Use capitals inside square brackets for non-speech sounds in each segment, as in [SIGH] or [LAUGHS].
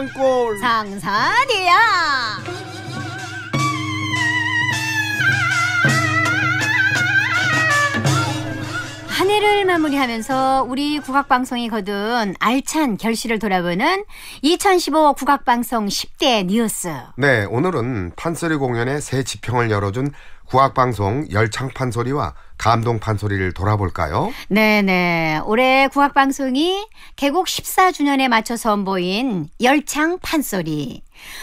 장골 장산이야 한 해를 마무리하면서 우리 국악방송이 거둔 알찬 결실을 돌아보는 2015 국악방송 10대 뉴스. 네, 오늘은 판소리 공연의 새 지평을 열어준 구학방송 열창판 소리와 감동판 소리를 돌아볼까요? 네네. 올해 구학방송이 개국 14주년에 맞춰 선보인 열창판 소리.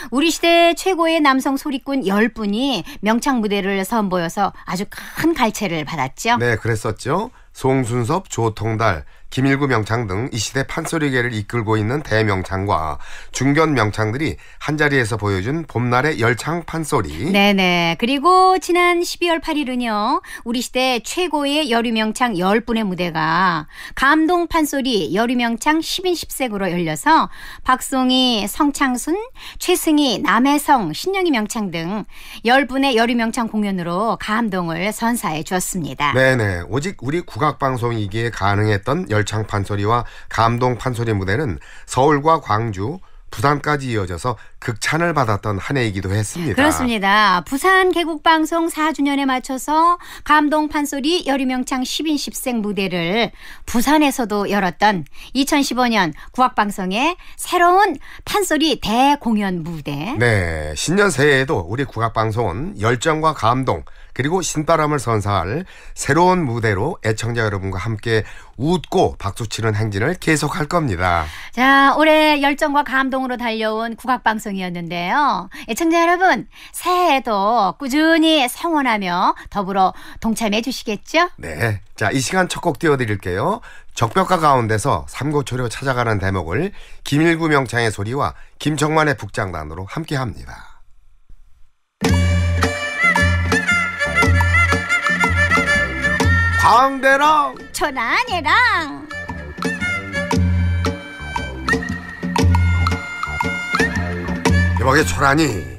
우리 시대 최고의 남성 소리꾼 10분이 명창 무대를 선보여서 아주 큰 갈채를 받았죠. 네, 그랬었죠. 송순섭, 조통달, 김일구 명창 등 이 시대 판소리계를 이끌고 있는 대명창과 중견 명창들이 한자리에서 보여준 봄날의 열창 판소리. 네네. 그리고 지난 12월 8일은요. 우리 시대 최고의 여류명창 10분의 무대가 감동 판소리 여류명창 10인 10색으로 열려서 박송이, 성창순, 최승희, 남혜성, 신영희 명창 등 10분의 여류명창 공연으로 감동을 선사해 주었습니다. 네네. 오직 우리 국악방송이기에 가능했던 열 열창 판소리와 감동 판소리 무대는 서울과 광주, 부산까지 이어져서 극찬을 받았던 한 해이기도 했습니다. 그렇습니다. 부산 개국방송 4주년에 맞춰서 감동 판소리 여리명창 10인 10생 무대를 부산에서도 열었던 2015년 국악방송의 새로운 판소리 대공연 무대. 네. 신년 새해에도 우리 국악방송은 열정과 감동, 그리고 신바람을 선사할 새로운 무대로 애청자 여러분과 함께 웃고 박수치는 행진을 계속할 겁니다. 자, 올해 열정과 감동으로 달려온 국악방송이었는데요. 애청자 여러분, 새해에도 꾸준히 성원하며 더불어 동참해 주시겠죠? 네. 자, 이 시간 첫 곡 띄워드릴게요. 적벽가 가운데서 삼고초려 찾아가는 대목을 김일구 명창의 소리와 김청만의 북장단으로 함께합니다. 강대랑 천안이랑 대박에 초라니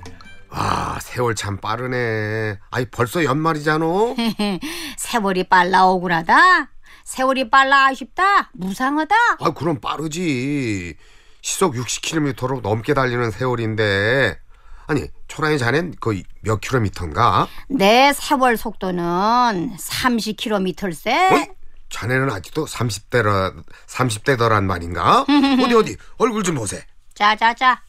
아 세월 참 빠르네 아이 벌써 연말이잖아 [LAUGHS] 세월이 빨라 억울하다 세월이 빨라 아쉽다 무상하다 아 그럼 빠르지 시속 60km로 넘게 달리는 세월인데 아니 초라해 자넨 의몇 킬로미터인가? 내 네, 세월 속도는 30킬로미터일세. 자네는 아직도 30대라 30대더란 말인가? [LAUGHS] 어디 어디 얼굴 좀 보세. 자자자.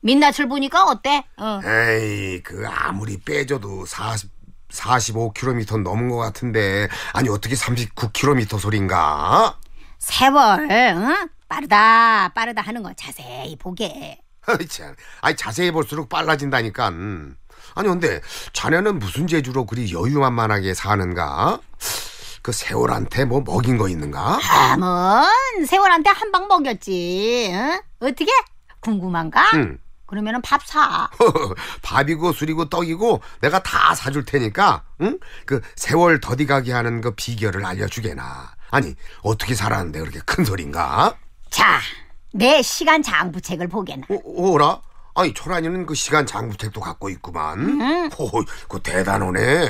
민낯을 보니까 어때? 어. 에이, 그 아무리 빼줘도 40 4 5미터 넘은 것 같은데 아니 어떻게 3 9로미터 소린가? 세월 응? 빠르다 빠르다 하는 거 자세히 보게 [LAUGHS] 아이 자세히 볼수록 빨라진다니까. 음. 아니 근데 자네는 무슨 재주로 그리 여유만만하게 사는가? 그 세월한테 뭐 먹인 거 있는가? 아은 세월한테 한 방 먹였지. 응? 어떻게? 궁금한가? 응. 음. 그러면밥 사. [LAUGHS] 밥이고 술이고 떡이고 내가 다 사줄 테니까, 응? 그 세월 더디가게 하는 그 비결을 알려주게나. 아니 어떻게 살았는데 그렇게 큰 소린가? 자, 내 시간 장부책을 보게나. 오, 어, 오라? 아니 초란이는 그 시간 장부책도 갖고 있구만. 응. 음. 호, 그 대단하네.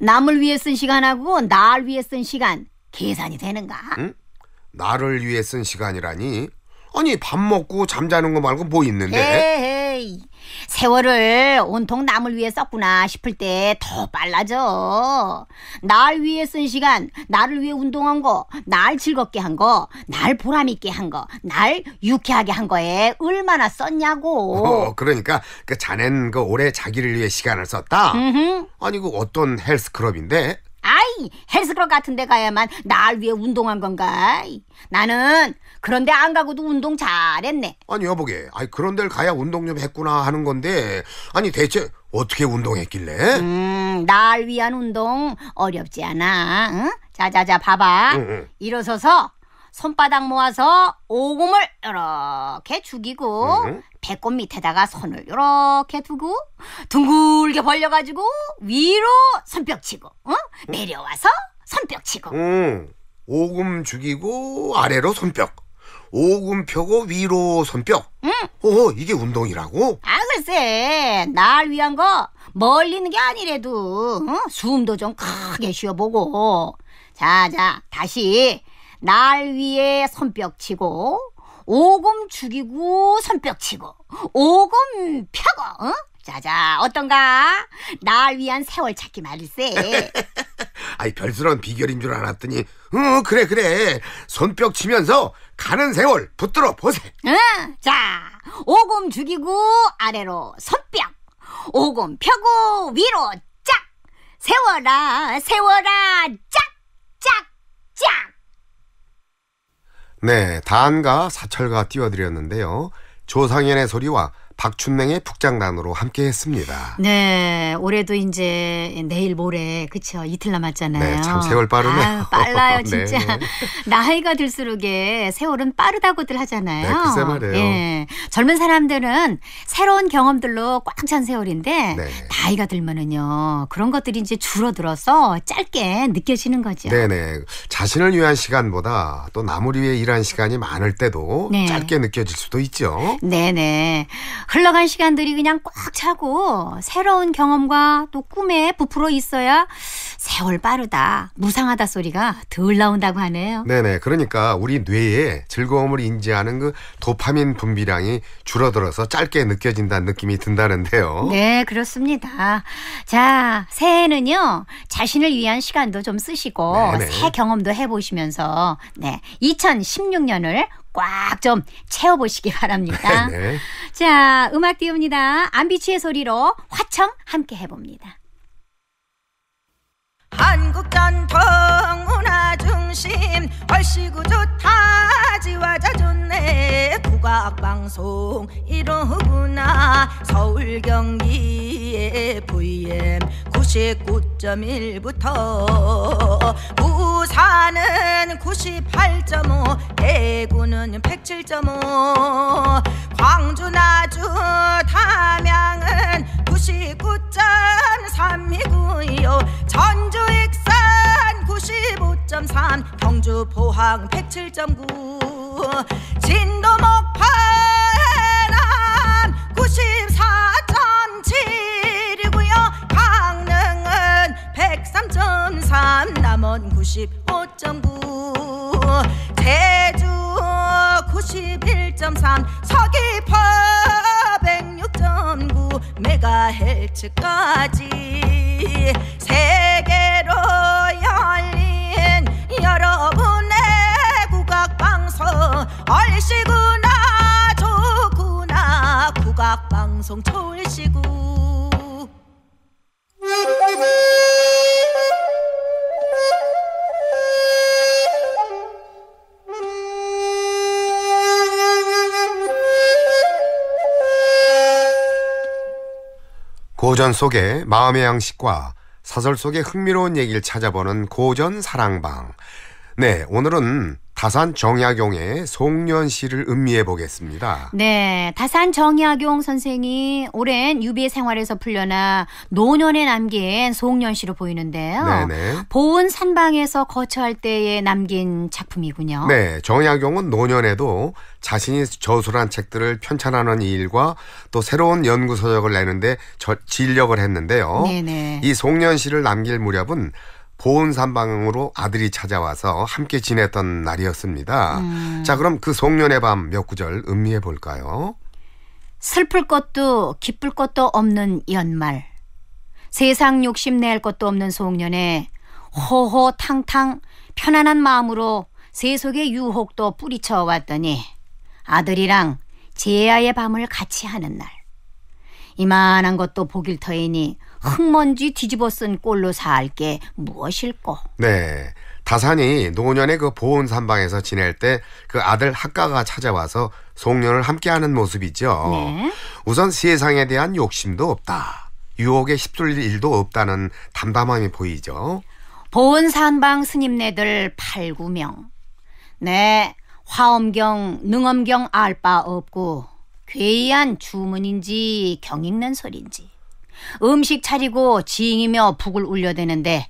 남을 위해 쓴 시간하고 날 위해 쓴 시간 계산이 되는가? 응? 나를 위해 쓴 시간이라니. 아니 밥 먹고 잠자는 거 말고 뭐 있는데? 에이 세월을 온통 남을 위해 썼구나 싶을 때 더 빨라져. 날 위해 쓴 시간, 나를 위해 운동한 거, 날 즐겁게 한 거, 날 보람있게 한 거, 날 유쾌하게 한 거에 얼마나 썼냐고. 어, 그러니까 그 자넨 그 올해 자기를 위해 시간을 썼다? 아니 그 어떤 헬스클럽인데 아이, 헬스클럽 같은 데 가야만 날 위해 운동한 건가? 나는 그런데 안 가고도 운동 잘했네. 아니, 여보게. 아이, 그런 데를 가야 운동 좀 했구나 하는 건데. 아니, 대체 어떻게 운동했길래? 음, 날 위한 운동 어렵지 않아. 응? 자자자, 봐봐. 응, 응. 일어서서 손바닥 모아서 오금을 이렇게 죽이고 음. 배꼽 밑에다가 손을 이렇게 두고 둥글게 벌려가지고 위로 손뼉치고 어? 내려와서 손뼉치고 음. 오금 죽이고 아래로 손뼉 오금 펴고 위로 손뼉 응. 오 이게 운동이라고? 아 글쎄 날 위한 거 멀리 는게 아니래도 응? 숨도 좀 크게 쉬어보고 자자 다시 날 위에 손뼉치고 오금 죽이고 손뼉치고 오금 펴고 어? 자자 어떤가 날 위한 세월 찾기 말일세 [LAUGHS] 아이 별스러운 비결인 줄 알았더니 응 그래 그래 손뼉 치면서 가는 세월 붙들어 보세 응자 오금 죽이고 아래로 손뼉 오금 펴고 위로 짝 세워라 세워라 네, 단가사철가 띄워드렸는데요. 조상현의 소리와 박춘맹의 북장난으로 함께했습니다. 네, 올해도 이제 내일 모레 그쵸 이틀 남았잖아요. 네, 참 세월 빠르네요. 아, 빨라요 [LAUGHS] 네. 진짜. 네, 나이가 들수록에 세월은 빠르다고들 하잖아요. 네, 글쎄 말이에요. 예, 젊은 사람들은 새로운 경험들로 꽉 찬 세월인데 네. 나이가 들면은요 그런 것들이 이제 줄어들어서 짧게 느껴지는 거죠. 네네, 네. 자신을 위한 시간보다 또 남을 위해 일한 시간이 많을 때도 네. 짧게 느껴질 수도 있죠. 네네. 흘러간 시간들이 그냥 꽉 차고 새로운 경험과 또 꿈에 부풀어 있어야 세월 빠르다, 무상하다 소리가 덜 나온다고 하네요. 네네. 그러니까 우리 뇌에 즐거움을 인지하는 그 도파민 분비량이 줄어들어서 짧게 느껴진다는 느낌이 든다는데요. 네, 그렇습니다. 자, 새해는요 자신을 위한 시간도 좀 쓰시고, 네네. 새 경험도 해보시면서, 네, 2016년을 꽉좀 채워보시기 바랍니다. [LAUGHS] 네. 자, 음악 띄웁니다. 안비치의 소리로 화청 함께 해봅니다. 한국 전통 문화 중심 얼씨구 좋다 지와자 좋네 국악방송 이러구나 서울 경기에 VM 99.1부터 부산은 98.5 대구는 107.5 광주 나주 담양은 99.3이고요 전주 익산 95.3 경주 포항 107.9 진도 모95.9 제주 91.3 서귀포 106.9 메가헬츠까지 세계로 열린 여러분의 국악방송 얼씨구나 좋구나 국악방송 서울시구 고전 속의 마음의 양식과 사설 속의 흥미로운 얘기를 찾아보는 고전 사랑방. 네, 오늘은 다산 정약용의 송년시를 음미해 보겠습니다. 네, 다산 정약용 선생이 오랜 유비의 생활에서 풀려나 노년에 남긴 송년시로 보이는데요. 네네. 보은 산방에서 거처할 때에 남긴 작품이군요. 네, 정약용은 노년에도 자신이 저술한 책들을 편찬하는 일과 또 새로운 연구 서적을 내는데 저, 진력을 했는데요. 네네. 이 송년시를 남길 무렵은 보은산 방향으로 아들이 찾아와서 함께 지냈던 날이었습니다. 음. 자, 그럼 그 송년의 밤 몇 구절 음미해 볼까요? 슬플 것도 기쁠 것도 없는 연말. 세상 욕심 낼 것도 없는 송년에 호호탕탕 편안한 마음으로 세속의 유혹도 뿌리쳐 왔더니 아들이랑 제아의 밤을 같이 하는 날. 이만한 것도 보길 터이니 흙먼지 뒤집어 쓴 꼴로 살게 무엇일꼬? 네. 다산이 노년의 그 보온 산방에서 지낼 때 그 아들 학가가 찾아와서 송년을 함께하는 모습이죠. 네. 우선 세상에 대한 욕심도 없다. 유혹에 휩쓸릴 일도 없다는 담담함이 보이죠. 보온 산방 스님네들 8, 9명. 네. 화엄경, 능엄경 알바 없고 괴이한 주문인지 경 읽는 소린지 음식 차리고 지잉이며 북을 울려대는데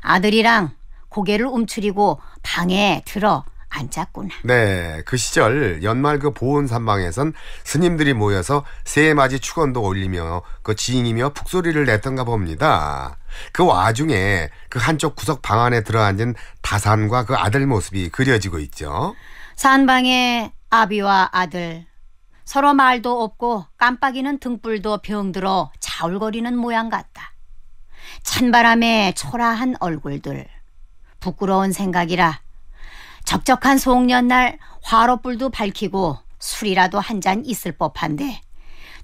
아들이랑 고개를 움츠리고 방에 들어 앉았구나. 네, 그 시절 연말 그 보은 산방에선 스님들이 모여서 새해맞이 축원도 올리며 그 지잉이며 북소리를 냈던가 봅니다. 그 와중에 그 한쪽 구석 방 안에 들어앉은 다산과 그 아들 모습이 그려지고 있죠. 산방에 아비와 아들 서로 말도 없고 깜빡이는 등불도 병들어 자울거리는 모양 같다. 찬바람에 초라한 얼굴들, 부끄러운 생각이라 적적한 송년날 화롯불도 밝히고 술이라도 한 잔 있을 법한데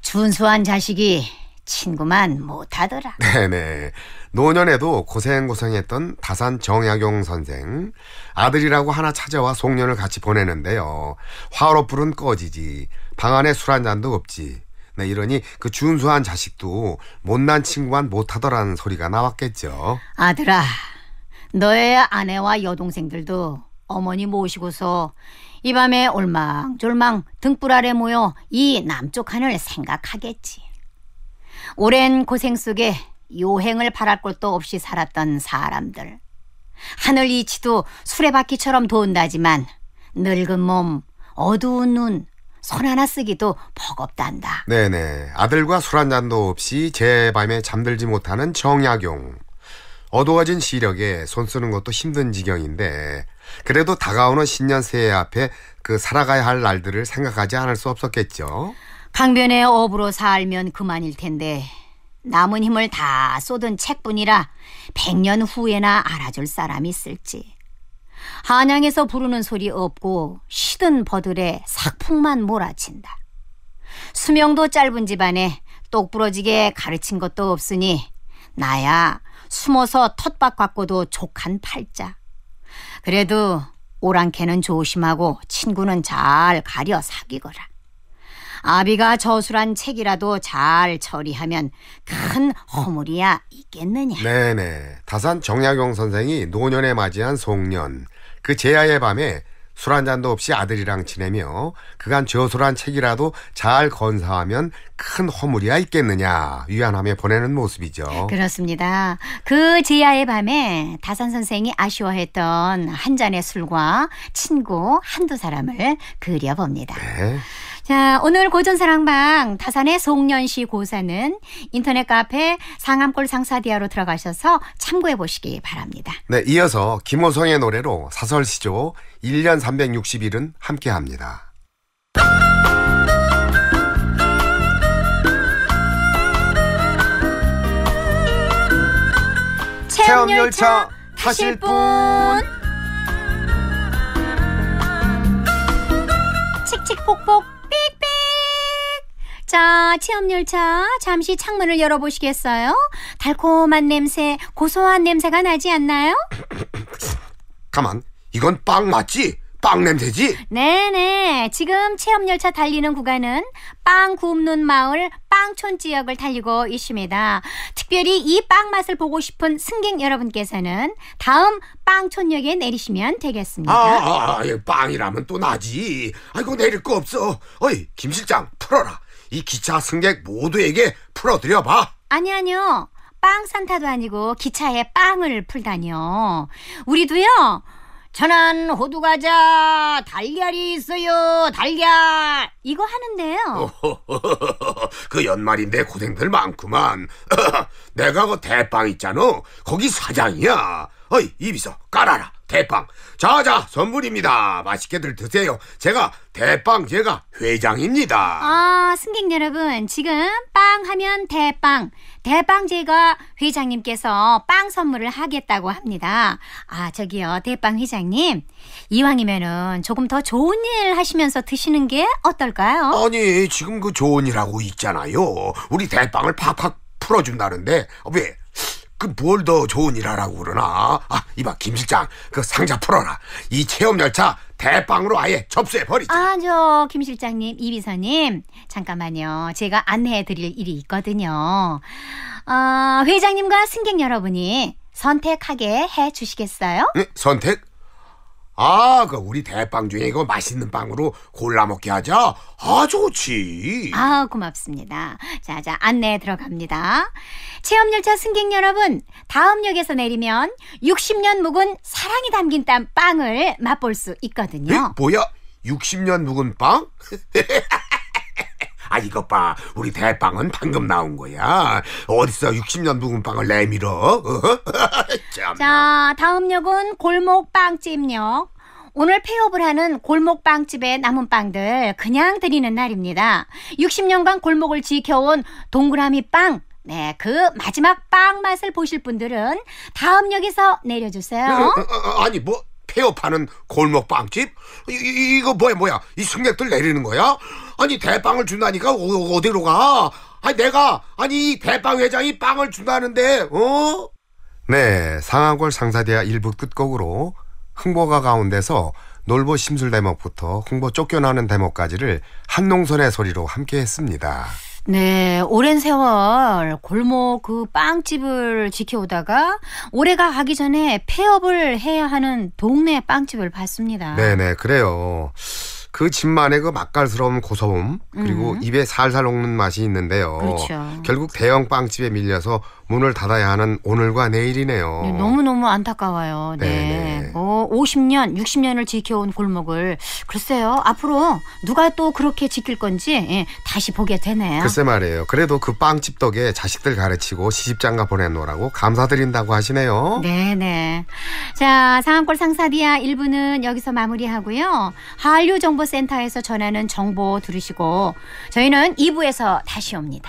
준수한 자식이 친구만 못하더라. 네네. [LAUGHS] 네. 노년에도 고생고생했던 다산 정약용 선생. 아들이라고 하나 찾아와 송년을 같이 보내는데요. 화롯불은 꺼지지. 방 안에 술 한 잔도 없지. 네, 이러니 그 준수한 자식도 못난 친구만 못하더라는 소리가 나왔겠죠. 아들아, 너의 아내와 여동생들도 어머니 모시고서 이 밤에 올망졸망 등불 아래 모여 이 남쪽 하늘 생각하겠지. 오랜 고생 속에 요행을 바랄 곳도 없이 살았던 사람들. 하늘 이치도 수레바퀴처럼 돈다지만 늙은 몸, 어두운 눈, 손 하나 쓰기도 버겁단다. 네네. 아들과 술 한잔도 없이 제 밤에 잠들지 못하는 정약용. 어두워진 시력에 손 쓰는 것도 힘든 지경인데 그래도 다가오는 신년 새해 앞에 그 살아가야 할 날들을 생각하지 않을 수 없었겠죠. 강변의 업으로 살면 그만일 텐데 남은 힘을 다 쏟은 책뿐이라 백년 후에나 알아줄 사람이 있을지 한양에서 부르는 소리 없고 시든 버들에 삭풍만 몰아친다. 수명도 짧은 집안에 똑부러지게 가르친 것도 없으니 나야 숨어서 텃밭 갖고도 족한 팔자. 그래도 오랑캐는 조심하고 친구는 잘 가려 사귀거라. 아비가 저술한 책이라도 잘 처리하면 큰 허물이야 있겠느냐. 네네. 다산 정약용 선생이 노년에 맞이한 송년 그 제야의 밤에 술 한 잔도 없이 아들이랑 지내며 그간 저술한 책이라도 잘 건사하면 큰 허물이야 있겠느냐 위안함에 보내는 모습이죠. 그렇습니다. 그 제야의 밤에 다산 선생이 아쉬워했던 한 잔의 술과 친구 한두 사람을 그려봅니다. 네. 자, 오늘 고전사랑방 타산의 송년시 고사는 인터넷 카페 상암골 상사디아로 들어가셔서 참고해 보시기 바랍니다. 네, 이어서 김호성의 노래로 사설시조 1년 360일은 함께 합니다. 체험열차 타실 분 칙칙폭폭 자, 체험열차 잠시 창문을 열어보시겠어요? 달콤한 냄새, 고소한 냄새가 나지 않나요? 가만, 이건 빵 맞지? 빵 냄새지? 네네. 지금 체험열차 달리는 구간은 빵 굽는 마을 빵촌 지역을 달리고 있습니다. 특별히 이 빵 맛을 보고 싶은 승객 여러분께서는 다음 빵촌역에 내리시면 되겠습니다. 아, 아, 아 예, 빵이라면 또 나지. 아이고, 내릴 거 없어. 어이, 김 실장, 풀어라. 이 기차 승객 모두에게 풀어드려 봐. 아니 아니요. 빵 산타도 아니고 기차에 빵을 풀다니요. 우리도요. 전안 호두 과자 달걀이 있어요. 달걀 이거 하는데요. [LAUGHS] 그 연말인데 고생들 많구만. [LAUGHS] 내가 그 대빵 있잖아. 거기 사장이야. 어이 입이서 깔아라. 대빵. 자자 선물입니다. 맛있게들 드세요. 제가 대빵 제가 회장입니다. 아 승객 여러분 지금 빵 하면 대빵 대빵 제가 회장님께서 빵 선물을 하겠다고 합니다. 아 저기요 대빵 회장님 이왕이면은 조금 더 좋은 일 하시면서 드시는 게 어떨까요? 아니 지금 그 좋은 일하고 있잖아요. 우리 대빵을 팍팍 풀어준다는데 어, 왜 그뭘더 좋은 일 하라고 그러나? 아, 이봐 김 실장 그 상자 풀어라. 이 체험 열차 대빵으로 아예 접수해 버리자. 아, 저 김 실장님, 이 비서님 잠깐만요. 제가 안내해 드릴 일이 있거든요. 어, 회장님과 승객 여러분이 선택하게 해 주시겠어요? 네, 선택? 아, 그 우리 대빵 중에 이거 맛있는 빵으로 골라 먹게 하자. 아, 좋지. 아, 고맙습니다. 자, 자, 안내 들어갑니다. 체험열차 승객 여러분, 다음 역에서 내리면 60년 묵은 사랑이 담긴 땀 빵을 맛볼 수 있거든요. 에? 뭐야? 60년 묵은 빵? [LAUGHS] 아 이것 봐 우리 대빵은 방금 나온 거야 어디서 60년 묵은 빵을 내밀어 어? [LAUGHS] 자 다음 역은 골목빵집역 오늘 폐업을 하는 골목빵집의 남은 빵들 그냥 드리는 날입니다. 60년간 골목을 지켜온 동그라미 빵. 네, 그 마지막 빵 맛을 보실 분들은 다음 역에서 내려주세요. 어, 어, 아니 뭐 폐업하는 골목빵집? 이, 이거 뭐야 뭐야 이 승객들 내리는 거야? 아니 대빵을 준다니까 어, 어디로 가? 아니 내가 아니 이 대빵 회장이 빵을 준다는데 어? 네 상하골 상사대야 일부 끝곡으로 흥보가 가운데서 놀보 심술 대목부터 흥보 쫓겨나는 대목까지를 한농선의 소리로 함께 했습니다. 네, 오랜 세월 골목 그 빵집을 지켜오다가 올해가 가기 전에 폐업을 해야 하는 동네 빵집을 봤습니다. 네네, 그래요. 그 집만의 그 맛깔스러운 고소음 그리고 음. 입에 살살 녹는 맛이 있는데요. 그렇죠. 결국 대형 빵집에 밀려서 문을 닫아야 하는 오늘과 내일이네요. 네, 너무너무 안타까워요. 네. 네, 네. 어, 50년, 60년을 지켜온 골목을 글쎄요. 앞으로 누가 또 그렇게 지킬 건지 예, 다시 보게 되네요. 글쎄 말이에요. 그래도 그 빵집 덕에 자식들 가르치고 시집장가 보내놓으라고 감사드린다고 하시네요. 네네. 네. 자, 상암골 상사디아 1부는 여기서 마무리하고요. 한류정보센터에서 전하는 정보 들으시고 저희는 2부에서 다시 옵니다.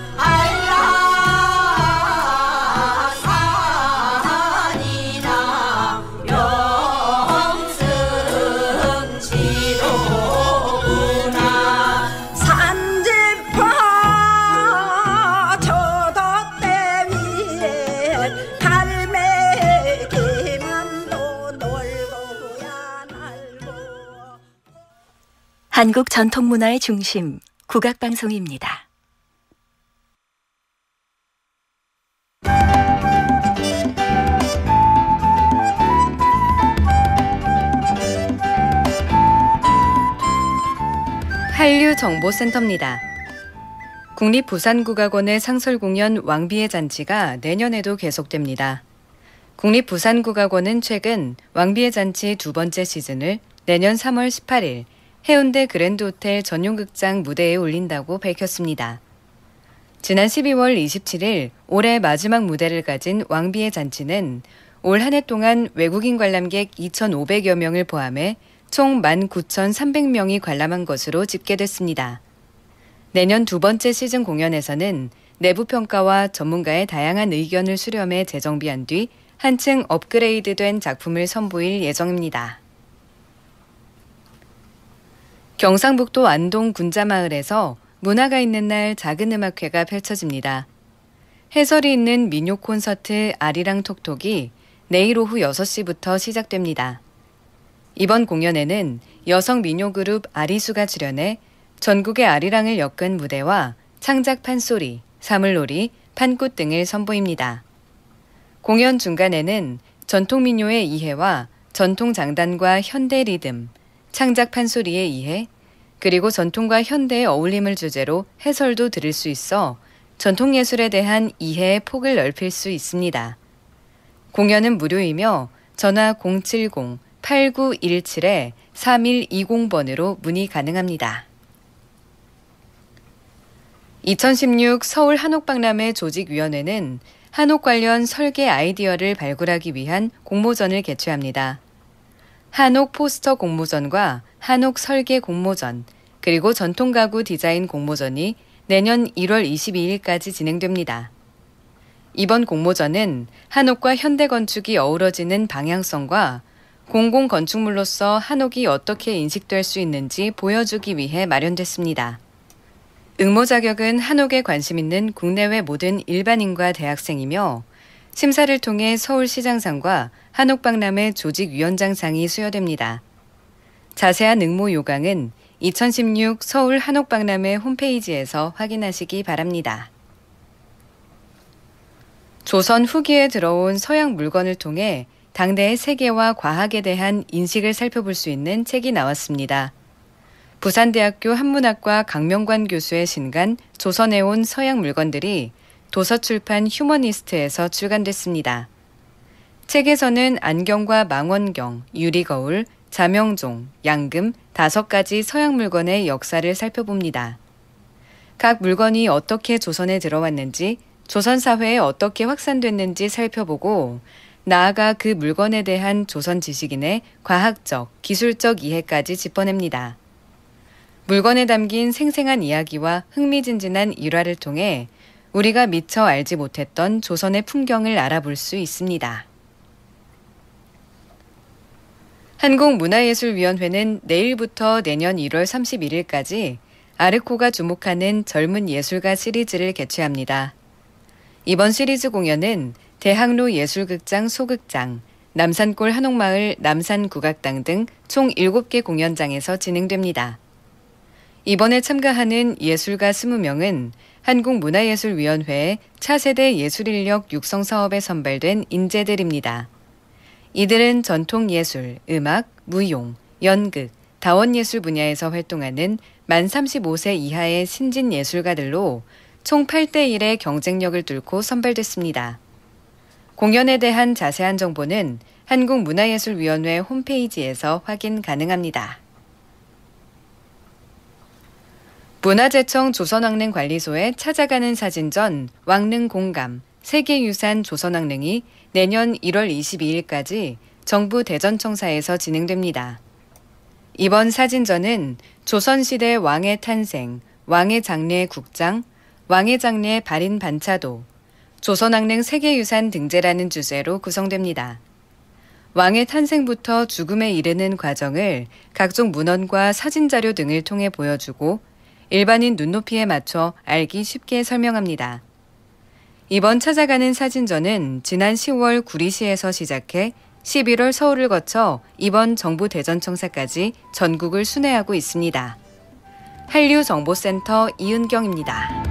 한국 전통 문화의 중심 국악 방송입니다. 한류 정보센터입니다. 국립부산국악원의 상설 공연 왕비의 잔치가 내년에도 계속됩니다. 국립부산국악원은 최근 왕비의 잔치 두 번째 시즌을 내년 3월 18일 해운대 그랜드호텔 전용극장 무대에 올린다고 밝혔습니다. 지난 12월 27일 올해 마지막 무대를 가진 왕비의 잔치는 올 한 해 동안 외국인 관람객 2,500여 명을 포함해 총 19,300명이 관람한 것으로 집계됐습니다. 내년 두 번째 시즌 공연에서는 내부 평가와 전문가의 다양한 의견을 수렴해 재정비한 뒤 한층 업그레이드된 작품을 선보일 예정입니다. 경상북도 안동 군자마을에서 문화가 있는 날 작은 음악회가 펼쳐집니다. 해설이 있는 민요 콘서트 아리랑 톡톡이 내일 오후 6시부터 시작됩니다. 이번 공연에는 여성 민요 그룹 아리수가 출연해 전국의 아리랑을 엮은 무대와 창작 판소리, 사물놀이, 판꽃 등을 선보입니다. 공연 중간에는 전통 민요의 이해와 전통 장단과 현대 리듬, 창작 판소리의 에해 그리고 전통과 현대의 어울림을 주제로 해설도 들을 수 있어 전통 예술에 대한 이해의 폭을 넓힐 수 있습니다. 공연은 무료이며 전화 070-8917-3120번으로 문의 가능합니다. 2016 서울 한옥박람회 조직위원회는 한옥 관련 설계 아이디어를 발굴하기 위한 공모전을 개최합니다. 한옥 포스터 공모전과 한옥 설계 공모전, 그리고 전통 가구 디자인 공모전이 내년 1월 22일까지 진행됩니다. 이번 공모전은 한옥과 현대 건축이 어우러지는 방향성과 공공 건축물로서 한옥이 어떻게 인식될 수 있는지 보여주기 위해 마련됐습니다. 응모 자격은 한옥에 관심 있는 국내외 모든 일반인과 대학생이며 심사를 통해 서울시장상과 한옥박람회 조직위원장상이 수여됩니다. 자세한 응모 요강은 2016 서울 한옥박람회 홈페이지에서 확인하시기 바랍니다. 조선 후기에 들어온 서양 물건을 통해 당대의 세계와 과학에 대한 인식을 살펴볼 수 있는 책이 나왔습니다. 부산대학교 한문학과 강명관 교수의 신간 조선에 온 서양 물건들이 도서출판 휴머니스트에서 출간됐습니다. 책에서는 안경과 망원경, 유리거울, 자명종, 양금 다섯 가지 서양 물건의 역사를 살펴봅니다. 각 물건이 어떻게 조선에 들어왔는지, 조선 사회에 어떻게 확산됐는지 살펴보고, 나아가 그 물건에 대한 조선 지식인의 과학적, 기술적 이해까지 짚어냅니다. 물건에 담긴 생생한 이야기와 흥미진진한 일화를 통해 우리가 미처 알지 못했던 조선의 풍경을 알아볼 수 있습니다. 한국문화예술위원회는 내일부터 내년 1월 31일까지 아르코가 주목하는 젊은 예술가 시리즈를 개최합니다. 이번 시리즈 공연은 대학로 예술극장 소극장, 남산골 한옥마을 남산국악당 등 총 7개 공연장에서 진행됩니다. 이번에 참가하는 예술가 20명은 한국문화예술위원회 차세대 예술인력 육성 사업에 선발된 인재들입니다. 이들은 전통예술, 음악, 무용, 연극, 다원예술 분야에서 활동하는 만 35세 이하의 신진 예술가들로 총 8대1의 경쟁력을 뚫고 선발됐습니다. 공연에 대한 자세한 정보는 한국문화예술위원회 홈페이지에서 확인 가능합니다. 문화재청 조선왕릉관리소에 찾아가는 사진전 왕릉 공감 세계유산 조선왕릉이 내년 1월 22일까지 정부 대전청사에서 진행됩니다. 이번 사진전은 조선시대 왕의 탄생, 왕의 장례 국장, 왕의 장례 발인 반차도, 조선왕릉 세계유산 등재라는 주제로 구성됩니다. 왕의 탄생부터 죽음에 이르는 과정을 각종 문헌과 사진자료 등을 통해 보여주고 일반인 눈높이에 맞춰 알기 쉽게 설명합니다. 이번 찾아가는 사진전은 지난 10월 구리시에서 시작해 11월 서울을 거쳐 이번 정부 대전청사까지 전국을 순회하고 있습니다. 한류정보센터 이은경입니다.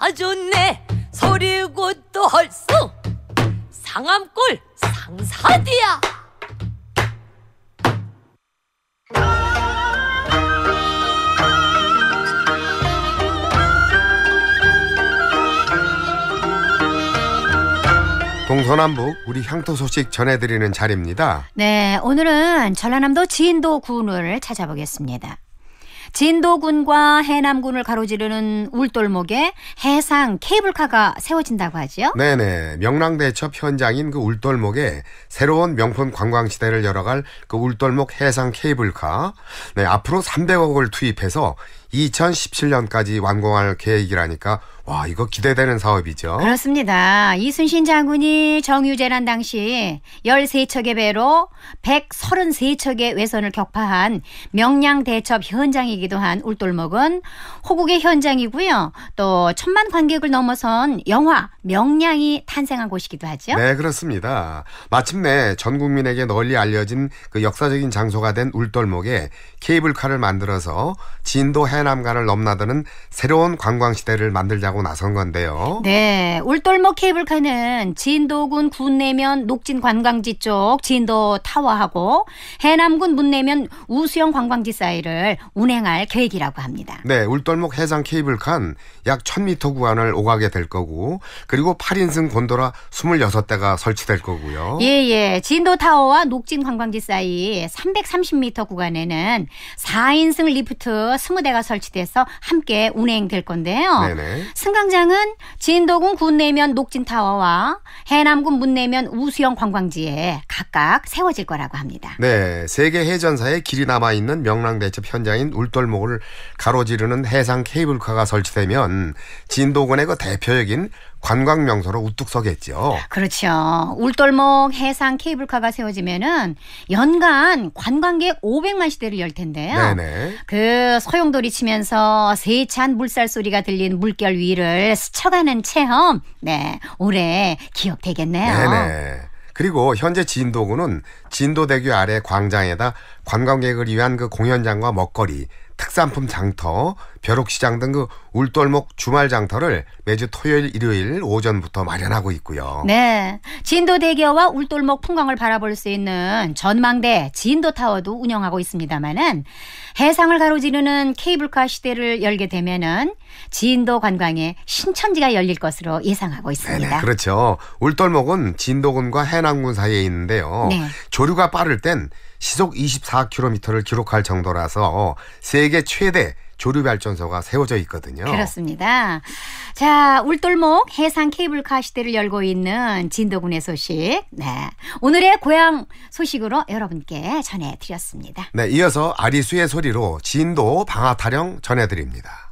아 좋네 소리고 또 헐수 상암골 상사디야 동서남북 우리 향토 소식 전해드리는 자리입니다. 네, 오늘은 전라남도 진도군을 찾아보겠습니다. 진도군과 해남군을 가로지르는 울돌목에 해상 케이블카가 세워진다고 하죠 네네. 명랑대첩 현장인 그 울돌목에 새로운 명품 관광시대를 열어갈 그 울돌목 해상 케이블카. 네, 앞으로 300억을 투입해서 2017년까지 완공할 계획이라니까 와 이거 기대되는 사업이죠. 그렇습니다. 이순신 장군이 정유재란 당시 13척의 배로 133척의 외선을 격파한 명량대첩 현장이기도 한 울돌목은 호국의 현장이고요. 또 천만 관객을 넘어선 영화 명량이 탄생한 곳이기도 하죠. 네 그렇습니다. 마침내 전 국민에게 널리 알려진 그 역사적인 장소가 된 울돌목에 케이블카를 만들어서 진도 해 해남간을 넘나드는 새로운 관광 시대를 만들자고 나선 건데요. 네, 울돌목 케이블카는 진도군 군내면 녹진 관광지 쪽 진도 타워하고 해남군 문내면 우수형 관광지 사이를 운행할 계획이라고 합니다. 네, 울돌목 해상 케이블칸 약 1000m 구간을 오가게 될 거고 그리고 8인승 곤도라 26대가 설치될 거고요. 예, 예. 진도 타워와 녹진 관광지 사이 330m 구간에는 4인승 리프트 20대가 설치 설치돼서 함께 운행될 건데요. 네네. 승강장은 진도군 군내면 녹진타워와 해남군 문내면 우수형 관광지에 각각 세워질 거라고 합니다. 네, 세계 해전사에 길이 남아 있는 명랑 대첩 현장인 울돌목을 가로지르는 해상 케이블카가 설치되면 진도군의 그 대표적인 관광 명소로 우뚝 서겠죠. 그렇죠. 울돌목 해상 케이블카가 세워지면은 연간 관광객 500만 시대를 열 텐데요. 네네. 그 소용돌이 치면서 세찬 물살 소리가 들린 물결 위를 스쳐가는 체험. 네. 올해 기억되겠네요. 네네. 그리고 현재 진도구는 진도대교 아래 광장에다 관광객을 위한 그 공연장과 먹거리, 특산품 장터, 벼룩시장 등 그 울돌목 주말 장터를 매주 토요일, 일요일 오전부터 마련하고 있고요. 네. 진도 대교와 울돌목 풍광을 바라볼 수 있는 전망대 진도 타워도 운영하고 있습니다만은 해상을 가로지르는 케이블카 시대를 열게 되면은 진도 관광의 신천지가 열릴 것으로 예상하고 네, 네, 있습니다. 네 그렇죠. 울돌목은 진도군과 해남군 사이에 있는데요. 네. 조류가 빠를 땐 시속 24km를 기록할 정도라서 세계 최대 조류 발전소가 세워져 있거든요. 그렇습니다. 자, 울돌목 해상 케이블카 시대를 열고 있는 진도군의 소식. 네. 오늘의 고향 소식으로 여러분께 전해드렸습니다. 네. 이어서 아리수의 소리로 진도 방아 타령 전해드립니다.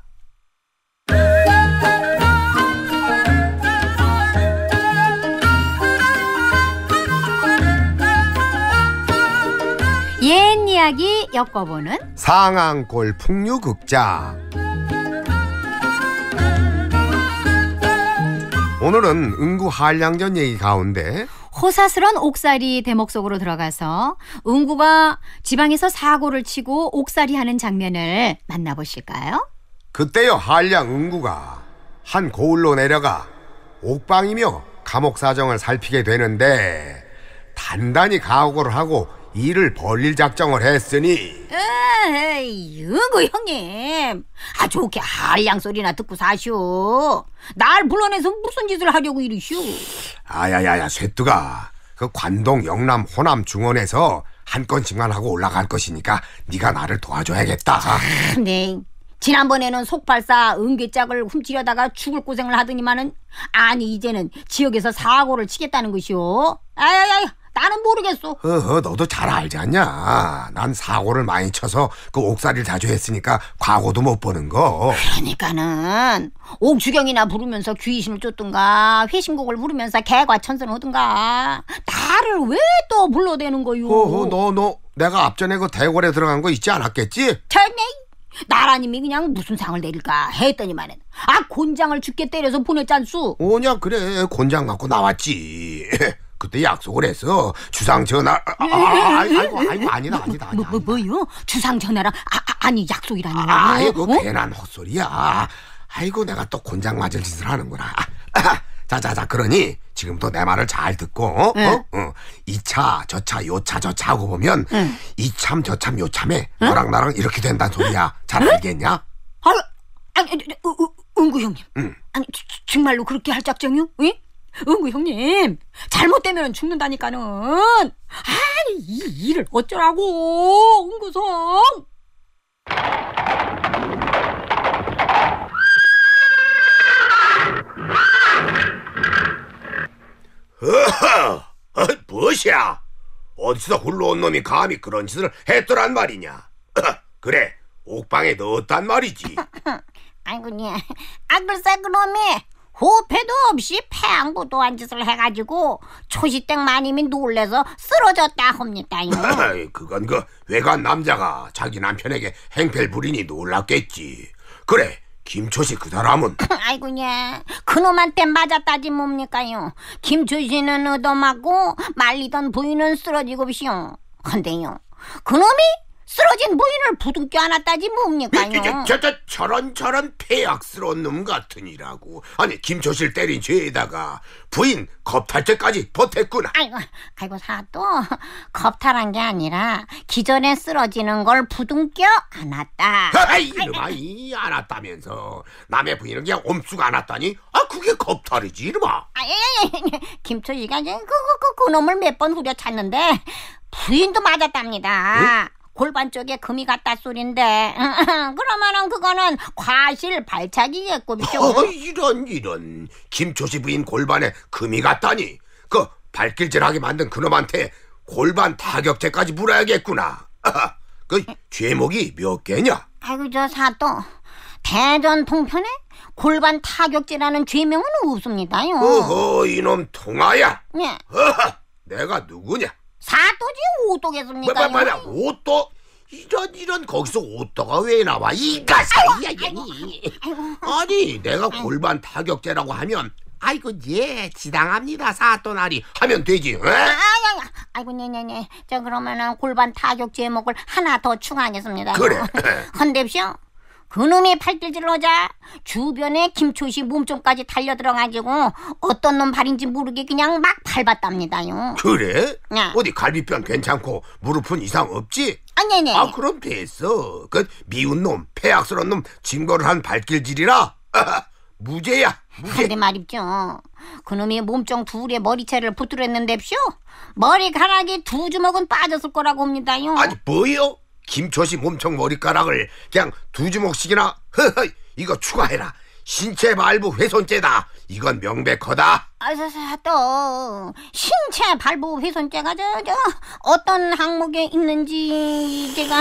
이야기 엮어보는 상앙골 풍류극장 오늘은 응구 한량전 얘기 가운데 호사스런 옥살이 대목 속으로 들어가서 응구가 지방에서 사고를 치고 옥살이 하는 장면을 만나보실까요? 그때요 한량 응구가한 고을로 내려가 옥방이며 감옥 사정을 살피게 되는데 단단히 각오를 하고 일을 벌릴 작정을 했으니 에이, 유구 형님 아 좋게 한량 소리나 듣고 사시오 날 불러내서 무슨 짓을 하려고 이러시오 아야야야 쇠뚜가 그 관동 영남 호남 중원에서 한 건씩만 하고 올라갈 것이니까 네가 나를 도와줘야겠다 네 지난번에는 속발사 은괴짝을 훔치려다가 죽을 고생을 하더니만은 아니 이제는 지역에서 사고를 치겠다는 것이오 아야야 나는 모르겠어. 어허, 너도 잘 알지 않냐? 난 사고를 많이 쳐서 그 옥살이를 자주 했으니까 과거도 못 보는 거. 그러니까는 옥주경이나 부르면서 귀신을 쫓든가 회신곡을 부르면서 개과천선을 하든가 나를 왜 또 불러대는 거요? 어허, 너, 너 내가 앞전에 그 대궐에 들어간 거 있지 않았겠지? 절맹! 나라님이 그냥 무슨 상을 내릴까 했더니만은 아 곤장을 죽게 때려서 보냈잖수. 오냐 그래 곤장 갖고 나왔지. [LAUGHS] 그때 약속을 해서 주상 전화 아 아, 아, 아, 아이고 아이고 아니다 아니다 뭐, 아니다. 뭐, 뭐, 뭐요? 주상 전화랑 아, 아, 아니 약속이라니 아, 이고 어? 괜한 헛소리야. 아이고 내가 또 곤장 맞을 짓을 하는구나. 자자자 아, 그러니 지금부터 내 말을 잘 듣고 어? 응. 어? 어. 차저차요차저차 하고 보면 응. 이참 저참요 참에 응? 너랑 나랑 이렇게 된다는 소리야. 잘 알겠냐? 아, 아니, 아니, 어, 어, 아니, 아 아니, 아니, 아니, 아니, 아니, 아니, 아니, 아 응구 형님, 잘못되면 죽는다니까는. 아니, 이 일을 어쩌라고, 응구성! 허허! 어, 무엇이야? 어디서 훌러온 놈이 감히 그런 짓을 했더란 말이냐? 그래, 옥방에 넣었단 말이지. [LAUGHS] 아이고, 니. 네. 아글싸그 놈이 보패도 없이 패양부도 한 짓을 해가지고 초시댁 마님이 놀래서 쓰러졌다 합니다. [LAUGHS] 그건 그 외간 남자가 자기 남편에게 행패를 부리니 놀랐겠지. 그래 김초시 그 사람은 [LAUGHS] 아이고 예 그놈한테 맞았다지 뭡니까요 김초시는 얻어맞고 말리던 부인은 쓰러지고 시오 근데요 그놈이 쓰러진 무인을 부둥켜 안았다지 뭡니까요? 저, 저, 저런 저런 폐악스러운 놈 같으니라고. 아니 김초실 때린 죄에다가 부인 겁탈죄까지 보탰구나. 아이고, 아이고 사또 겁탈한 게 아니라 기존에 쓰러지는 걸 부둥켜 안았다. 아, 아이 이놈아 이 안았다면서 남의 부인은 그냥 옴수가 안았다니? 아 그게 겁탈이지 이놈아. 아예예예 예, 예. 김초실이 그그그 그, 그, 그 놈을 몇 번 후려찼는데 부인도 맞았답니다. 응? 골반 쪽에 금이 갔다 소린데 [LAUGHS] 그러면은 그거는 과실 발차기겠고 미쳐 어, 이런 이런 김초지 부인 골반에 금이 갔다니 그 발길질하게 만든 그놈한테 골반 타격제까지 물어야겠구나 [LAUGHS] 그 죄목이 몇 개냐 아이고 저 사또 대전 통편에 골반 타격제라는 죄명은 없습니다요 어허 이놈 통아야 예. 어허, [LAUGHS] 내가 누구냐 사또지 오또겠습니까? 뭐, 뭐야 오또? 이런 이런 거기서 오또가 왜 나와 이 가사야 얘니? 아니 내가 골반 타격제라고 하면 아이고 예 지당합니다 사또나리 하면 되지. 에? 아야야 아이고 네네네 저 그러면은 골반 타격 제목을 하나 더 추가하겠습니다. 그래. 헌데시 그놈이 팔길질 러자 주변에 김초시 몸종까지 달려들어가지고 어떤 놈 발인지 모르게 그냥 막 밟았답니다요. 그래? 네. 어디 갈비뼈는 괜찮고 무릎은 이상 없지? 아니네. 네. 아 그럼 됐어. 그 미운 놈, 폐악스러운 놈 증거를 한 발길질이라 [LAUGHS] 무죄야. 무죄. 근데 말이죠. 그놈이 몸종 둘의 머리채를 붙들었는데쇼 머리카락이 두 주먹은 빠졌을 거라고 합니다요. 아니 뭐요? 김초시 몸통 머리카락을 그냥 두 주먹씩이나 허허 이거 추가해라. 신체 발부 훼손죄다. 이건 명백하다. 아사사 또 신체 발부 훼손죄가 저저 어떤 항목에 있는지 제가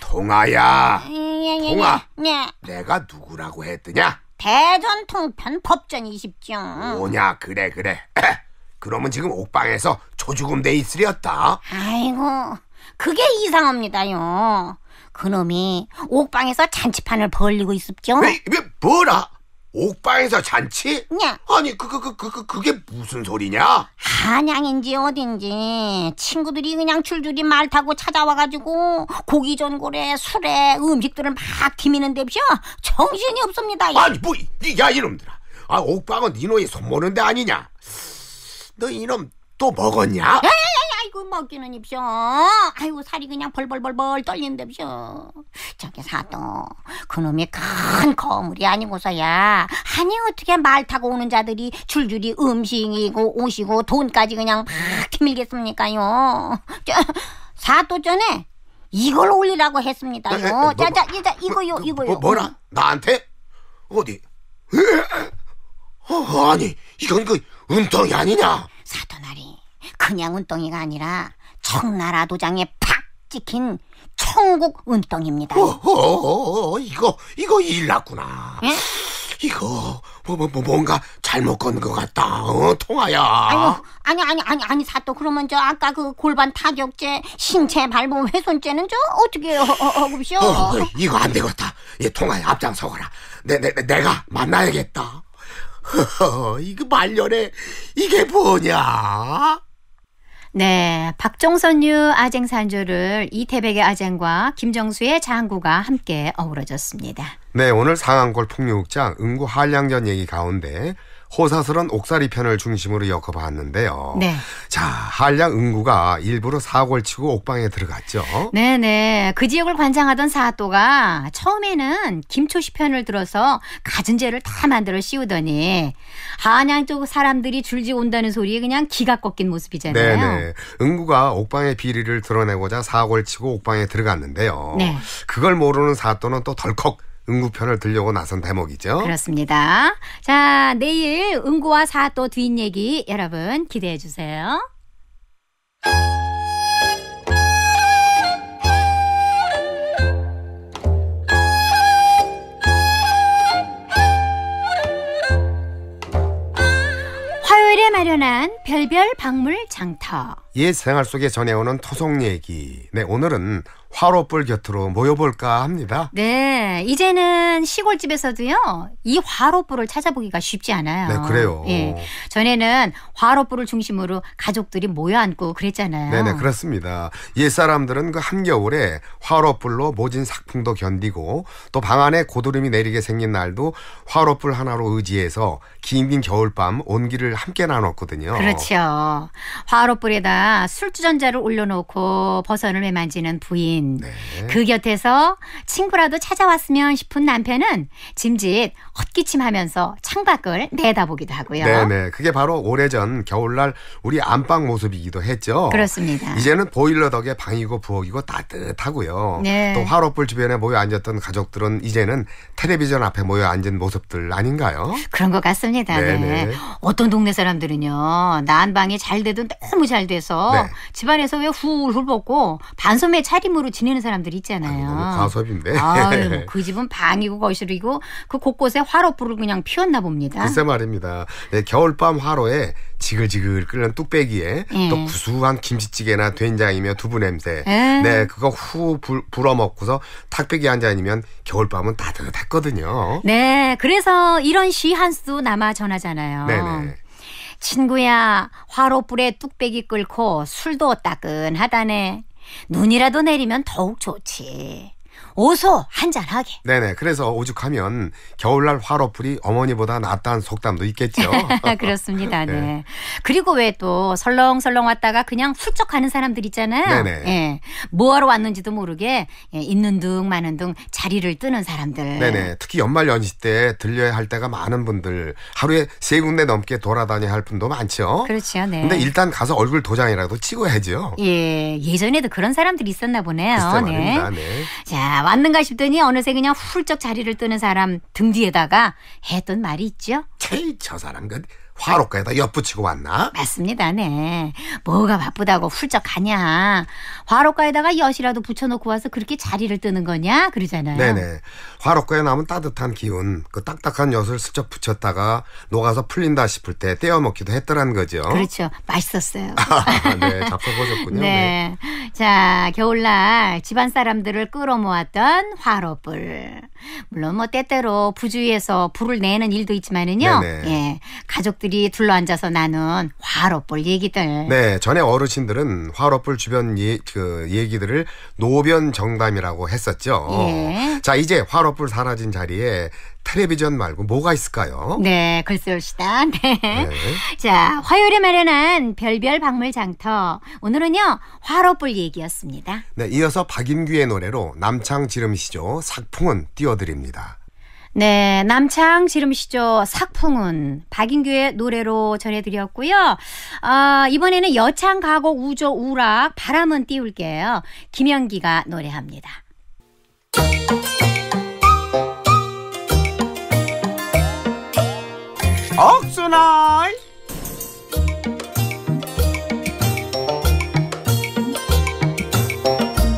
동아야. [LAUGHS] 예, 예, 동아. 예. 예. 네. 내가 누구라고 했더냐? 대전 통편 법전 이십죠. 뭐냐 그래 그래. [CLEARS THROAT] 그러면 지금 옥방에서 조주금 돼 있으렸다. 아이고 그게 이상합니다요. 그놈이 옥방에서 잔치판을 벌리고 있었죠. 뭐라? 옥방에서 잔치? 냐. 아니 그그그그 그, 그, 그, 그, 그 게 무슨 소리냐? 한양인지 어딘지 친구들이 그냥 줄줄이 말 타고 찾아와가지고 고기 전골에 술에 음식들을 막 기미는 데비 정신이 없습니다. 야. 아니 뭐야 이놈들아. 아 옥방은 이놈이 손모는 데 아니냐? 너 이놈 또 먹었냐? 에이! 아이고 먹기는 입쇼 아이고 살이 그냥 벌벌벌벌 떨린답쇼 리는 저기 사도 그놈이 큰 거물이 아니고서야 아니 어떻게 말 타고 오는 자들이 줄줄이 음식이고 옷이고 돈까지 그냥 막 티밀겠습니까요 저, 사도 전에 이걸 올리라고 했습니다요 자자 뭐, 자, 뭐, 이거요 뭐, 이거요 뭐, 뭐라 나한테 어디 어, 아니 이건 그 은통이 아니냐 사도나리 그냥 운덩이가 아니라 청나라 도장에 팍 찍힌 청국 운덩입니다. 어, 어, 어, 어 이거 이거 일났구나. 예? 이거 뭐, 뭐, 뭐 뭔가 잘못 건 것 같다. 어, 통아야. 아유, 아니 아니 아니 아니 사또 그러면 저 아까 그 골반 타격죄, 신체 발목 훼손죄는 저 어떻게 해요? 어, 어, 어, 이거 안 되겠다. 이 통아야 앞장서거라. 내, 내, 내가 만나야겠다. 이거 말년에 이게 뭐냐? 네, 박종선유 아쟁 산조를 이태백의 아쟁과 김정수의 장구가 함께 어우러졌습니다. 네, 오늘 상안골 풍류극장 응구 한량전 얘기 가운데 호사스런 옥살이 편을 중심으로 엮어봤는데요. 네. 자, 한량 은구가 일부러 사고를 치고 옥방에 들어갔죠. 네네. 그 지역을 관장하던 사또가 처음에는 김초시 편을 들어서 가진제를 다 만들어 씌우더니 한양 쪽 사람들이 줄지 온다는 소리에 그냥 기가 꺾인 모습이잖아요. 네네. 은구가 옥방의 비리를 드러내고자 사고를 치고 옥방에 들어갔는데요. 네. 그걸 모르는 사또는 또 덜컥 응구편을 들려고 나선 대목이죠. 그렇습니다. 자, 내일 응구와 사또 뒷얘기 여러분 기대해 주세요. 화요일에 마련한 별별 박물 장터. 옛 생활 속에 전해오는 토속 얘기. 네, 오늘은 화로불 곁으로 모여볼까 합니다. 네, 이제는 시골집에서도요 이 화로불을 찾아보기가 쉽지 않아요. 네, 그래요. 예, 전에는 화로불을 중심으로 가족들이 모여 앉고 그랬잖아요. 네네, 네, 그렇습니다. 옛 사람들은 그 한겨울에 화로불로 모진 삭풍도 견디고 또 방 안에 고드름이 내리게 생긴 날도 화로불 하나로 의지해서 긴긴 겨울밤 온기를 함께 나눴거든요. 그렇죠. 화로불에다 술주전자를 올려놓고 버선을 매만지는 부인. 연인. 음. 네. 그 곁에서 친구라도 찾아왔으면 싶은 남편은 짐짓 헛기침하면서 창밖을 내다보기도 하고요. 네네. 네. 그게 바로 오래전 겨울날 우리 안방 모습이기도 했죠. 그렇습니다. 이제는 보일러 덕에 방이고 부엌이고 따뜻하고요. 네. 또 화롯불 주변에 모여 앉았던 가족들은 이제는 텔레비전 앞에 모여 앉은 모습들 아닌가요? 그런 것 같습니다. 네네. 네. 네. 어떤 동네 사람들은요. 난방이 잘 되든 너무 잘 돼서 네. 집안에서 왜 훌훌 벗고 반소매 차림으로 집으로 지내는 사람들 있잖아요. 과섭인데. 아그 뭐 [LAUGHS] 집은 방이고 거실이고 그 곳곳에 화로불을 그냥 피웠나 봅니다. 글쎄 말입니다. 네, 겨울밤 화로에 지글지글 끓는 뚝배기에 예. 또 구수한 김치찌개나 된장이며 두부 냄새. 예. 네, 그거 후 불, 불어 먹고서 탁배기 한 잔이면 겨울밤은 따뜻했거든요. 네, 그래서 이런 시 한 수 남아 전하잖아요. 네네. 친구야, 화로불에 뚝배기 끓고 술도 따끈하다네. 눈이라도 내리면 더욱 좋지. 오소 한잔하게. 네네. 그래서 오죽하면 겨울날 화로풀이 어머니보다 낫다는 속담도 있겠죠. [LAUGHS] 그렇습니다. [LAUGHS] 네. 네. 그리고 왜 또 설렁설렁 왔다가 그냥 훌쩍 가는 사람들 있잖아요. 네네. 예. 뭐하러 왔는지도 모르게 예, 있는 둥 마는 둥 자리를 뜨는 사람들. 네네. 특히 연말 연시 때 들려야 할 때가 많은 분들 하루에 세 군데 넘게 돌아다녀야 할 분도 많죠. 그렇죠. 네. 근데 일단 가서 얼굴 도장이라도 찍어야죠. 예. 예전에도 그런 사람들이 있었나 보네요. 네. 네. 자, 왔는가 싶더니 어느새 그냥 훌쩍 자리를 뜨는 사람 등 뒤에다가 했던 말이 있죠. 제이 저 사람 그 화로가에다 엿붙이고 왔나? 맞습니다, 네. 뭐가 바쁘다고 훌쩍 가냐. 화로가에다가 엿이라도 붙여놓고 와서 그렇게 자리를 뜨는 거냐? 그러잖아요. 네네. 화로가에 남은 따뜻한 기운, 그 딱딱한 엿을 슬쩍 붙였다가 녹아서 풀린다 싶을 때 떼어 먹기도 했더란 거죠. 그렇죠. 맛있었어요. [LAUGHS] 아, 네, 잡숴보셨군요. 네. 네. 자, 겨울날 집안 사람들을 끌어모았던 화로불. 물론 뭐 때때로 부주의해서 불을 내는 일도 있지만은요. 네 예. 가족들 가족들이 둘러앉아서 나눈 화롯불 얘기들. 네, 전에 어르신들은 화롯불 주변 예, 그 얘기들을 노변 정담이라고 했었죠. 예. 자, 이제 화롯불 사라진 자리에 텔레비전 말고 뭐가 있을까요? 네, 글쎄옵시다. 네. 네. [LAUGHS] 자, 화요일에 마련한 별별 박물 장터. 오늘은요, 화롯불 얘기였습니다. 네, 이어서 박인규의 노래로 남창 지름시죠 사풍은 띄워드립니다. 네, 남창 지름 시죠 삭풍은 박인규의 노래로 전해드렸고요. 아, 이번에는 여창 가곡 우조 우락 바람은 띄울게요. 김연기가 노래합니다. 억순아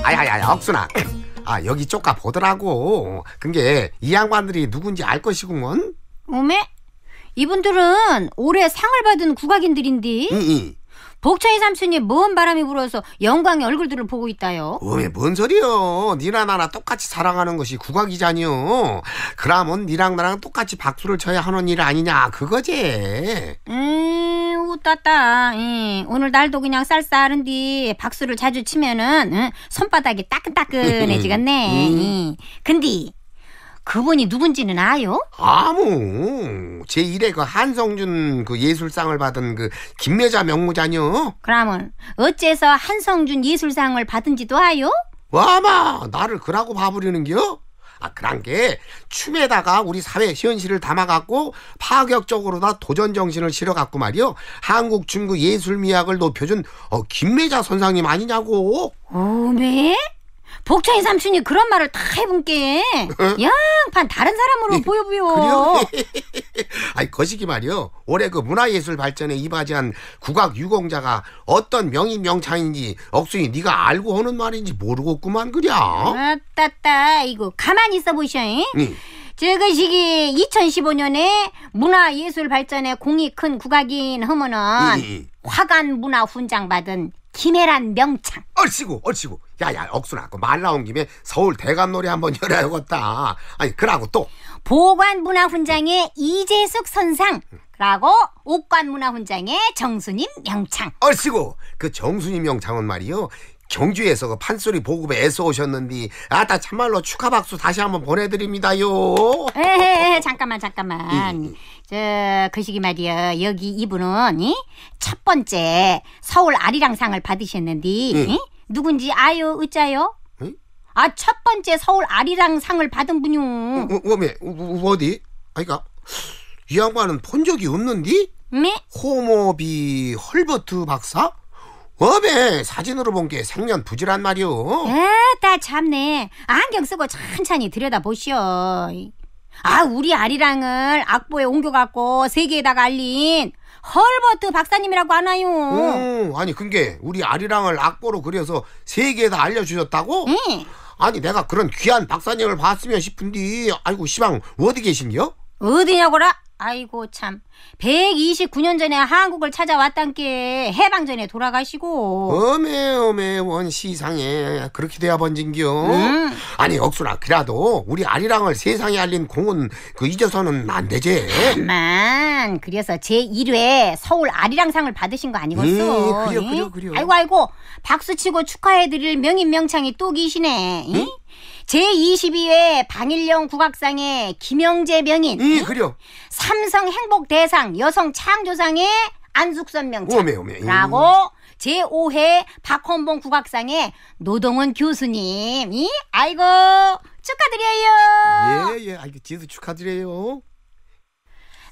아야야야 억순아 아 여기 쪼까 보더라고. 근게 이 양반들이 누군지 알 것이구먼. 오메? 이분들은 올해 상을 받은 국악인들인디. 응, 응. 복차의 삼촌이 먼 바람이 불어서 영광의 얼굴들을 보고 있다요. 어뭔 소리요? 니나 나나 똑같이 사랑하는 것이 국악이잖요. 그러면 니랑 나랑 똑같이 박수를 쳐야 하는 일 아니냐 그거지. 음 웃다따. 예, 오늘 날도 그냥 쌀쌀한데 박수를 자주 치면은 손바닥이 따끈따끈해지겠네. [LAUGHS] 음. 예. 근데 그분이 누군지는 아요? 아무 제 1회 그 한성준 그 예술상을 받은 그 김여자 명무자녀 그러면 어째서 한성준 예술상을 받은지도 아요? 와마 나를 그라고 봐버리는겨? 아 그런 게 춤에다가 우리 사회 현실을 담아갖고 파격적으로다 도전 정신을 실어갖고 말이요 한국 춤구 예술 미학을 높여준 어, 김매자 선상님 아니냐고. 오메? 복창이 삼촌이 그런 말을 다 해본게 어? 양판 다른 사람으로 보여 보여 아이 거시기 말이요 올해 그 문화예술 발전에 이바지한 국악 유공자가 어떤 명인 명창인지 억수이 네가 알고 하는 말인지 모르겠구만 그랴 아따따 이거 가만히 있어 보셔잉 네. 저그 시기 2015년에 문화예술 발전에 공이 큰 국악인 허머는 네. 예, 예, 예. 화관 문화 훈장 받은 김혜란 명창 얼씨구 얼씨구 야야 억수나고 말 나온 김에 서울 대감놀이 한번 [LAUGHS] 열어야겠다. 아니 그러고 또 보관문화훈장의 이재숙 선상 라고 옥관문화훈장의 정수님 명창 얼씨구 그 정수님 명창은 말이요 경주에서 그 판소리 보급에 애써 오셨는데 아따 참말로 축하 박수 다시 한번 보내드립니다요. 에헤, 잠깐만 잠깐만. 예, 예. 저 그시기 말이요 여기 이분은 이? 첫 번째 서울 아리랑상을 받으셨는데 예. 이? 누군지 아요, 으짜요? 아, 첫 번째 서울 아리랑 상을 받은 분요. 어, 워메, 어, 어, 어, 어디? 아이가, 이 양반은 본 적이 없는디? 네? 호모비 헐버트 박사? 어메 사진으로 본 게 생년 부지란 말이오. 에따 참네 안경 쓰고 천천히 들여다보시오. 아 우리 아리랑을 악보에 옮겨갖고 세계에다가 알린 헐버트 박사님이라고 하나요. 오, 아니 그게 우리 아리랑을 악보로 그려서 세계에 다 알려주셨다고? 응. 예. 아니 내가 그런 귀한 박사님을 봤으면 싶은데 아이고 시방 어디 계신겨? 어디냐고라? 아이고 참 129년 전에 한국을 찾아왔단께 해방 전에 돌아가시고 어메 어메 원 시상에 그렇게 돼야 번진겨 음. 아니 억수라 그래도 우리 아리랑을 세상에 알린 공은 그 잊어서는 안 되지 만 그래서 제1회 서울 아리랑상을 받으신 거 아니겠어 음, 예, 그려 그려 그려 아이고 아이고 박수치고 축하해드릴 명인명창이 또 계시네 응? 제22회 방일령 국악상의 김영재 명인. 이 그려. 삼성 행복 대상 여성 창조상의 안숙선 명창. 오메 오메. 음. 라고 제5회 박헌봉 국악상의 노동원 교수님. 이 아이고 축하드려요. 예, 예. 아이고 뒤에서 축하드려요.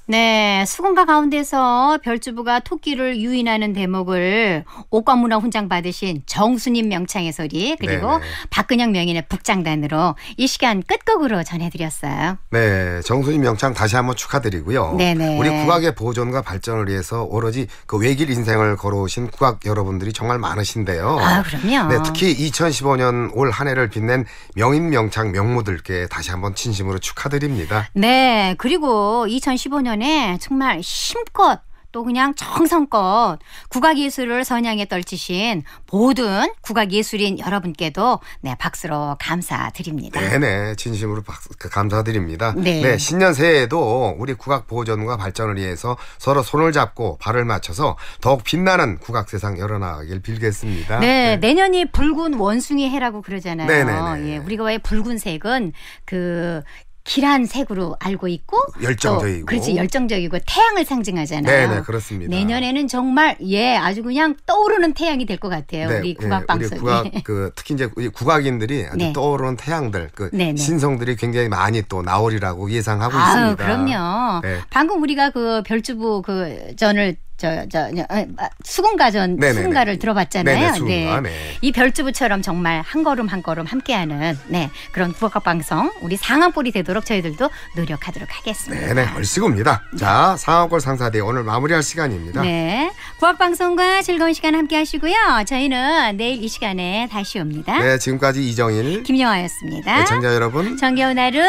네, 수군가 가운데서 별주부가 토끼를 유인하는 대목을 옥과문화 훈장 받으신 정수님 명창의 소리 그리고 네네. 네. 박근영 명인의 북장단으로 이 시간 끝곡으로 전해드렸어요. 네, 정수님 명창 다시 한번 축하드리고요. 네네. 네. 우리 국악의 보존과 발전을 위해서 오로지 그 외길 인생을 걸어오신 국악 여러분들이 정말 많으신데요. 아, 그럼요. 네, 특히 2015년 올 한 해를 빛낸 명인 명창 명무들께 다시 한번 진심으로 축하드립니다. 네, 그리고 2015년 동안에 정말 힘껏 또 그냥 정성껏 국악예술을 선양에 떨치신 모든 국악예술인 여러분께도 네 박수로 감사드립니다. 네네 네. 진심으로 박수 그 감사드립니다. 네. 네 신년 새해에도 우리 국악 보존과 발전을 위해서 서로 손을 잡고 발을 맞춰서 더욱 빛나는 국악 세상 열어나가길 빌겠습니다. 네, 네. 내년이 붉은 원숭이 해라고 그러잖아요. 네네 네, 네. 예, 우리가 왜 붉은색은 그 길한 색으로 알고 있고 열정적이고 그렇지 열정적이고 태양을 상징하잖아요. 네, 네 그렇습니다. 내년에는 정말 예 아주 그냥 떠오르는 태양이 될 것 같아요. 네, 우리 예, 국악 네, 방송 국악 [LAUGHS] 그 특히 이제 우리 국악인들이 아주 네. 떠오르는 태양들 그 네네. 네. 신성들이 굉장히 많이 또나오리라고 예상하고 아유, 있습니다. 그럼요. 네. 방금 우리가 그 별주부 그 전을 저, 저, 아, 아, 수군가전, 네, 네, 네 수군가를 들어봤잖아요. 네네, 수군 네. 네 이 별주부처럼 정말 한 걸음 한 걸음 함께하는 네, 그런 부악 방송 우리 상암골이 되도록 저희들도 노력하도록 하겠습니다. 네네, 얼씨구입니다. 네. 자, 상암골 상사대 오늘 마무리할 시간입니다. 네, 국악 방송과 즐거운 시간 함께하시고요. 저희는 내일 이 시간에 다시 옵니다. 네, 지금까지 이정일, 김영아였습니다. 애청자 여러분, 정겨운 하루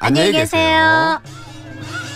안녕히 계세요. 계세요.